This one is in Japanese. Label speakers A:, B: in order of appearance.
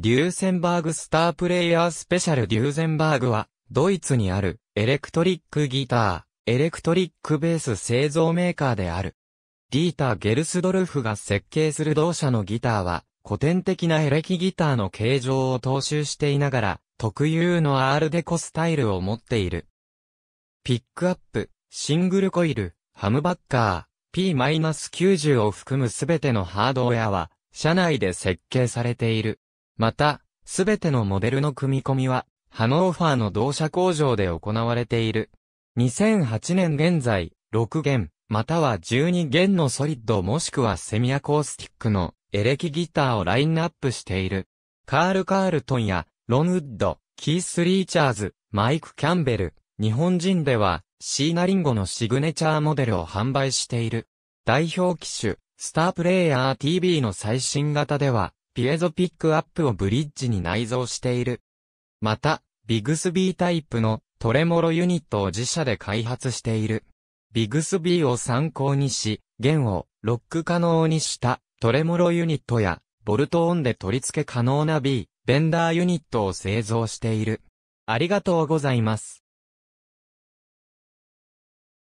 A: デューセンバーグスタープレイヤースペシャルデューゼンバーグは、ドイツにある、エレクトリックギター、エレクトリックベース製造メーカーである。ディーター・ゲルスドルフが設計する同社のギターは、古典的なエレキギターの形状を踏襲していながら、特有のアールデコスタイルを持っている。ピックアップ、シングルコイル、ハムバッカー、P-90 を含むすべてのハードウェアは、社内で設計されている。また、すべてのモデルの組み込みは、ハノーファーの同社工場で行われている。2008年現在、6弦、または12弦のソリッドもしくはセミアコースティックのエレキギターをラインナップしている。カール・カールトンや、ロン・ウッド、キース・リーチャーズ、マイク・キャンベル、日本人では、シーナリンゴのシグネチャーモデルを販売している。代表機種、スタープレイヤー TV の最新型では、ピエゾピックアップをブリッジに内蔵している。また、ビグスビータイプのトレモロユニットを自社で開発している。ビグスビーを参考にし、弦をロック可能にしたトレモロユニットや、ボルトオンで取り付け可能な B、ベンダーユニットを製造している。ありがとうございます。